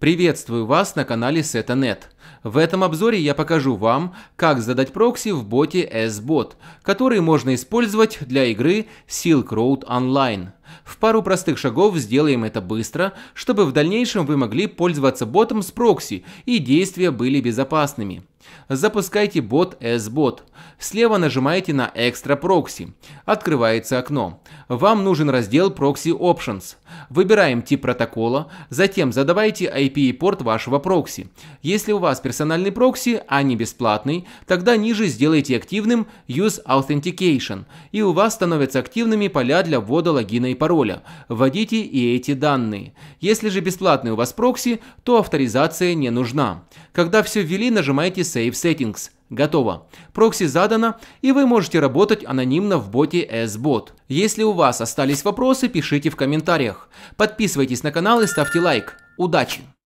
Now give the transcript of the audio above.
Приветствую вас на канале SetaNet. В этом обзоре я покажу вам, как задать прокси в боте S-Bot, который можно использовать для игры Silk Road Online. В пару простых шагов сделаем это быстро, чтобы в дальнейшем вы могли пользоваться ботом с прокси и действия были безопасными. Запускайте бот S-Bot. Слева нажимаете на «Экстра прокси». Открывается окно. Вам нужен раздел «Proxy Options». Выбираем тип протокола, затем задавайте IP и порт вашего прокси. Если у вас персональный прокси, а не бесплатный, тогда ниже сделайте активным «Use Authentication», и у вас становятся активными поля для ввода логина и пароля, вводите и эти данные. Если же бесплатный у вас прокси, то авторизация не нужна. Когда все ввели, нажимаете Save Settings. Готово. Прокси задано, и вы можете работать анонимно в боте SBot. Если у вас остались вопросы, пишите в комментариях. Подписывайтесь на канал и ставьте лайк. Удачи!